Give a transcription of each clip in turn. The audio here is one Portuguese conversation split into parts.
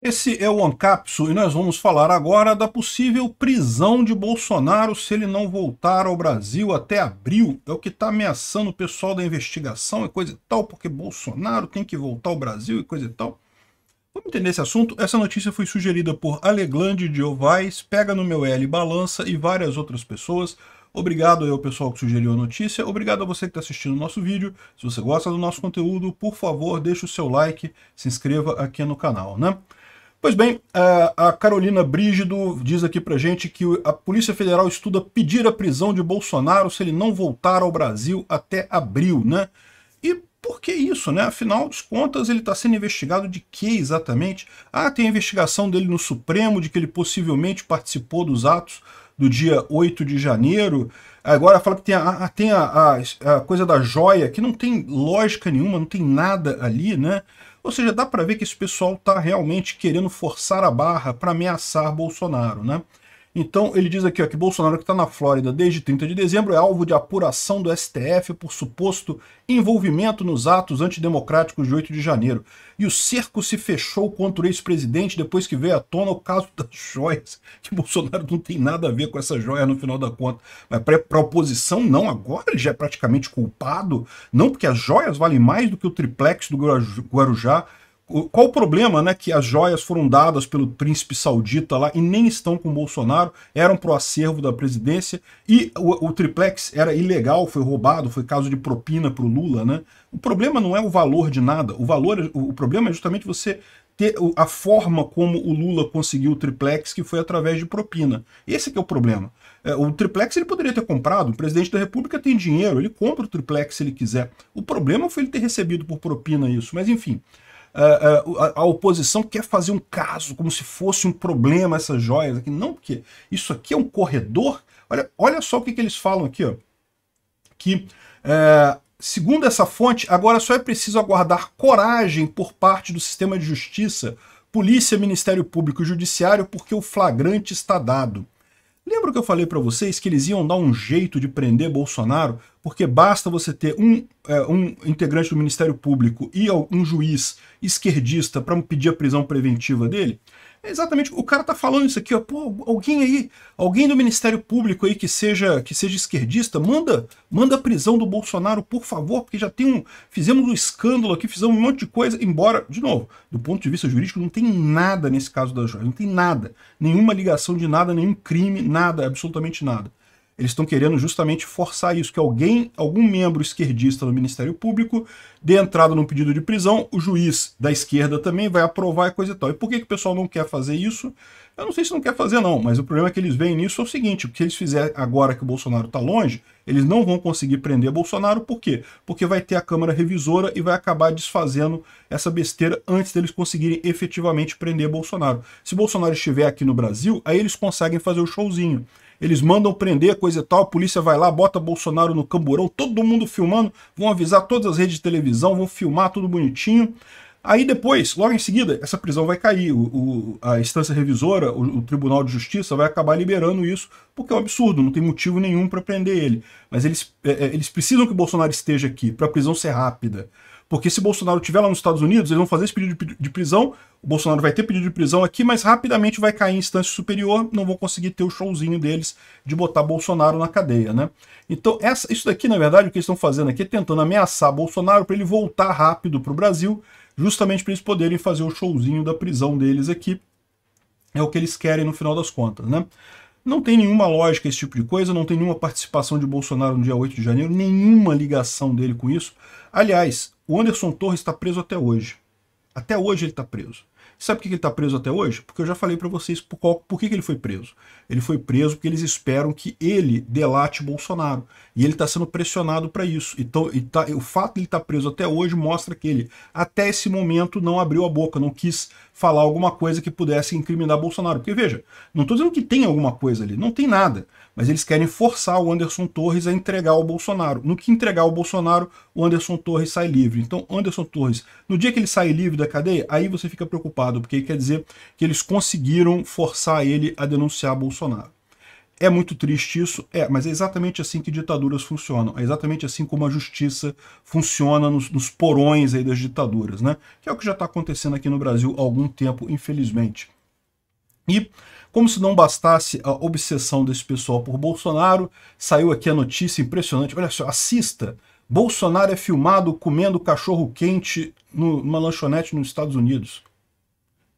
Esse é o Ancapso e nós vamos falar agora da possível prisão de Bolsonaro se ele não voltar ao Brasil até abril. É o que está ameaçando o pessoal da investigação e coisa e tal, porque Bolsonaro tem que voltar ao Brasil e coisa e tal. Vamos entender esse assunto? Essa notícia foi sugerida por Aleglande Diovais, Pega no Meu L Balança e várias outras pessoas. Obrigado ao pessoal que sugeriu a notícia, obrigado a você que está assistindo o nosso vídeo. Se você gosta do nosso conteúdo, por favor, deixe o seu like, se inscreva aqui no canal, né? Pois bem, a Carolina Brígido diz aqui pra gente que a Polícia Federal estuda pedir a prisão de Bolsonaro se ele não voltar ao Brasil até abril, né? E por que isso, né? Afinal de contas, ele está sendo investigado de que exatamente? Ah, tem a investigação dele no Supremo, de que ele possivelmente participou dos atos do dia 8 de janeiro. Agora fala que tem, a, tem a, a, a coisa da joia, que não tem lógica nenhuma, não tem nada ali, né? Ou seja, dá para ver que esse pessoal está realmente querendo forçar a barra para ameaçar Bolsonaro, né? Então, ele diz aqui ó, que Bolsonaro, que está na Flórida desde 30 de dezembro, é alvo de apuração do STF por suposto envolvimento nos atos antidemocráticos de 8 de janeiro. E o cerco se fechou contra o ex-presidente depois que veio à tona o caso das joias, que Bolsonaro não tem nada a ver com essa joia no final da conta. Mas para a oposição, não. Agora ele já é praticamente culpado, não porque as joias valem mais do que o triplex do Guarujá, qual o problema, né, que as joias foram dadas pelo príncipe saudita lá e nem estão com Bolsonaro, eram pro acervo da presidência e o, o triplex era ilegal, foi roubado, foi caso de propina pro Lula, né? O problema não é o valor de nada, o valor, o, problema é justamente você ter a forma como o Lula conseguiu o triplex, que foi através de propina. Esse é o problema. É, o triplex ele poderia ter comprado, o presidente da república tem dinheiro, ele compra o triplex se ele quiser. O problema foi ele ter recebido por propina isso, mas enfim... É, é, a, a, oposição quer fazer um caso, como se fosse um problema essas joias aqui. Não, porque isso aqui é um corredor. Olha, olha só o que, que eles falam aqui, ó. Que é, Segundo essa fonte, agora só é preciso aguardar coragem por parte do sistema de justiça, polícia, Ministério Público e Judiciário, porque o flagrante está dado. Lembra que eu falei para vocês que eles iam dar um jeito de prender Bolsonaro porque basta você ter um, é, um integrante do Ministério Público e um juiz esquerdista para pedir a prisão preventiva dele? É exatamente, o cara tá falando isso aqui, ó, pô, alguém aí, alguém do Ministério Público aí que seja, que seja esquerdista, manda, manda a prisão do Bolsonaro, por favor, porque já tem um, fizemos um escândalo aqui, fizemos um monte de coisa, embora, de novo, do ponto de vista jurídico não tem nada nesse caso da joia, não tem nada, nenhuma ligação de nada, nenhum crime, nada, absolutamente nada. Eles estão querendo justamente forçar isso, que alguém, algum membro esquerdista do Ministério Público dê entrada num pedido de prisão, o juiz da esquerda também vai aprovar e coisa e tal. E por que, que o pessoal não quer fazer isso? Eu não sei se não quer fazer não, mas o problema é que eles veem nisso é o seguinte, o que eles fizerem agora que o Bolsonaro está longe, eles não vão conseguir prender Bolsonaro, por quê? Porque vai ter a Câmara Revisora e vai acabar desfazendo essa besteira antes deles conseguirem efetivamente prender Bolsonaro. Se Bolsonaro estiver aqui no Brasil, aí eles conseguem fazer o showzinho eles mandam prender coisa e tal, a polícia vai lá, bota Bolsonaro no camburão, todo mundo filmando, vão avisar todas as redes de televisão, vão filmar tudo bonitinho. Aí depois, logo em seguida, essa prisão vai cair. O, o, a instância revisora, o, o, Tribunal de Justiça, vai acabar liberando isso, porque é um absurdo, não tem motivo nenhum para prender ele. Mas eles, é, é, eles precisam que o Bolsonaro esteja aqui, para a prisão ser rápida. Porque se Bolsonaro estiver lá nos Estados Unidos, eles vão fazer esse pedido de prisão, o Bolsonaro vai ter pedido de prisão aqui, mas rapidamente vai cair em instância superior, não vão conseguir ter o showzinho deles de botar Bolsonaro na cadeia, né? Então, essa, isso daqui, na verdade, o que eles estão fazendo aqui é tentando ameaçar Bolsonaro para ele voltar rápido para o Brasil, justamente para eles poderem fazer o showzinho da prisão deles aqui. É o que eles querem no final das contas, né? Não tem nenhuma lógica esse tipo de coisa, não tem nenhuma participação de Bolsonaro no dia 8 de janeiro, nenhuma ligação dele com isso. Aliás, o Anderson Torres está preso até hoje. Até hoje ele está preso. Sabe por que ele está preso até hoje? Porque eu já falei para vocês por, qual, por que, que ele foi preso. Ele foi preso porque eles esperam que ele delate Bolsonaro. E ele está sendo pressionado para isso. Então, tá, o fato de ele estar tá preso até hoje mostra que ele, até esse momento, não abriu a boca, não quis falar alguma coisa que pudesse incriminar Bolsonaro. Porque, veja, não estou dizendo que tem alguma coisa ali, não tem nada. Mas eles querem forçar o Anderson Torres a entregar ao Bolsonaro. No que entregar ao Bolsonaro, o Anderson Torres sai livre. Então, Anderson Torres, no dia que ele sai livre da cadeia, aí você fica preocupado preocupado, porque quer dizer que eles conseguiram forçar ele a denunciar Bolsonaro. É muito triste isso? É, mas é exatamente assim que ditaduras funcionam. É exatamente assim como a justiça funciona nos, nos porões aí das ditaduras, né? Que é o que já está acontecendo aqui no Brasil há algum tempo, infelizmente. E, como se não bastasse a obsessão desse pessoal por Bolsonaro, saiu aqui a notícia impressionante. Olha só, assista. Bolsonaro é filmado comendo cachorro quente numa lanchonete nos Estados Unidos.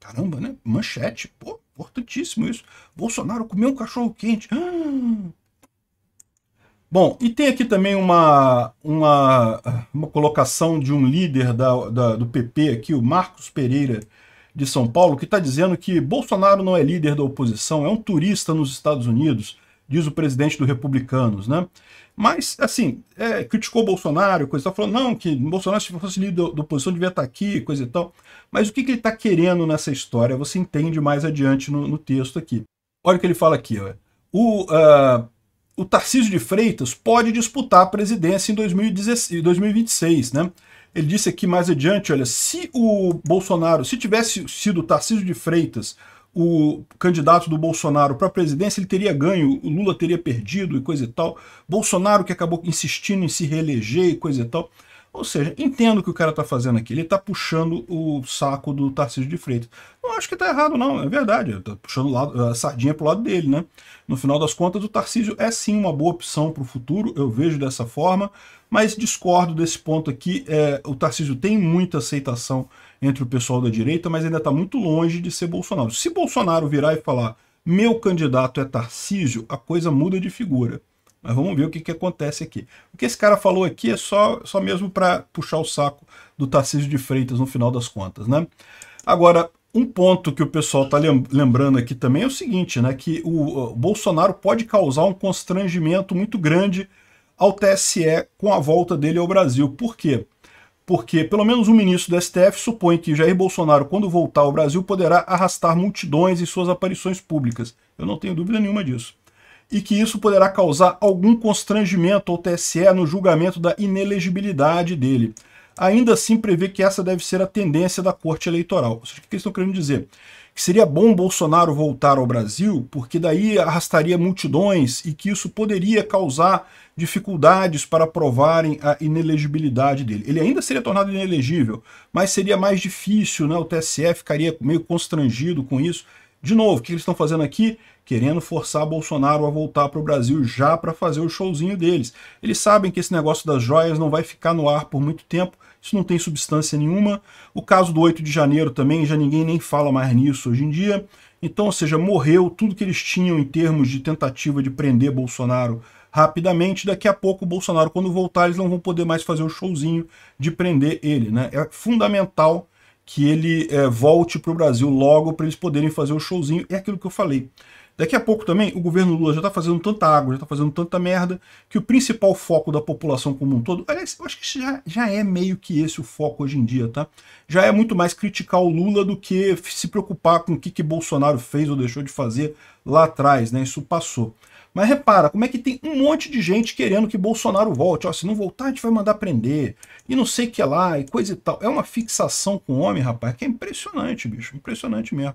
Caramba, né? Manchete, pô, importantíssimo isso. Bolsonaro comeu um cachorro quente. Hum. Bom, e tem aqui também uma, uma, uma colocação de um líder da, da, do PP aqui, o Marcos Pereira de São Paulo, que está dizendo que Bolsonaro não é líder da oposição, é um turista nos Estados Unidos diz o presidente do Republicanos, né? Mas, assim, é, criticou Bolsonaro, coisa e tal, falou, não, que Bolsonaro, se fosse líder da oposição, devia estar tá aqui, coisa e tal. Mas o que, que ele está querendo nessa história, você entende mais adiante no, no, texto aqui. Olha o que ele fala aqui, ó. O, uh, o Tarcísio de Freitas pode disputar a presidência em 2016, 2026, né? Ele disse aqui mais adiante, olha, se o Bolsonaro, se tivesse sido o Tarcísio de Freitas o candidato do Bolsonaro para a presidência, ele teria ganho, o Lula teria perdido e coisa e tal. Bolsonaro que acabou insistindo em se reeleger e coisa e tal. Ou seja, entendo o que o cara está fazendo aqui. Ele está puxando o saco do Tarcísio de Freitas. Não acho que está errado, não. É verdade. Está puxando lado, a sardinha para o lado dele, né? No final das contas, o Tarcísio é sim uma boa opção para o futuro. Eu vejo dessa forma. Mas discordo desse ponto aqui. É, o Tarcísio tem muita aceitação entre o pessoal da direita, mas ainda está muito longe de ser Bolsonaro. Se Bolsonaro virar e falar meu candidato é Tarcísio, a coisa muda de figura. Mas vamos ver o que, que acontece aqui. O que esse cara falou aqui é só, só mesmo para puxar o saco do Tarcísio de Freitas no final das contas, né? Agora, um ponto que o pessoal está lembrando aqui também é o seguinte, né? Que o Bolsonaro pode causar um constrangimento muito grande ao TSE com a volta dele ao Brasil. Por quê? Porque pelo menos um ministro do STF supõe que Jair Bolsonaro, quando voltar ao Brasil, poderá arrastar multidões em suas aparições públicas. Eu não tenho dúvida nenhuma disso e que isso poderá causar algum constrangimento ao TSE no julgamento da inelegibilidade dele. Ainda assim, prevê que essa deve ser a tendência da Corte Eleitoral. o que eles estão querendo dizer? Que seria bom Bolsonaro voltar ao Brasil, porque daí arrastaria multidões e que isso poderia causar dificuldades para provarem a inelegibilidade dele. Ele ainda seria tornado inelegível, mas seria mais difícil, né? o TSE ficaria meio constrangido com isso. De novo, o que eles estão fazendo aqui querendo forçar Bolsonaro a voltar para o Brasil já para fazer o showzinho deles. Eles sabem que esse negócio das joias não vai ficar no ar por muito tempo, isso não tem substância nenhuma. O caso do 8 de janeiro também, já ninguém nem fala mais nisso hoje em dia. Então, ou seja, morreu tudo que eles tinham em termos de tentativa de prender Bolsonaro rapidamente. Daqui a pouco, o Bolsonaro, quando voltar, eles não vão poder mais fazer o showzinho de prender ele. Né? É fundamental que ele é, volte para o Brasil logo para eles poderem fazer o showzinho. É aquilo que eu falei. Daqui a pouco também o governo Lula já está fazendo tanta água, já está fazendo tanta merda, que o principal foco da população como um todo, aliás, eu acho que já, já é meio que esse o foco hoje em dia, tá? Já é muito mais criticar o Lula do que se preocupar com o que, que Bolsonaro fez ou deixou de fazer lá atrás, né? Isso passou. Mas repara, como é que tem um monte de gente querendo que Bolsonaro volte. Ó, se não voltar, a gente vai mandar prender. E não sei o que lá, e coisa e tal. É uma fixação com o homem, rapaz, que é impressionante, bicho. Impressionante mesmo.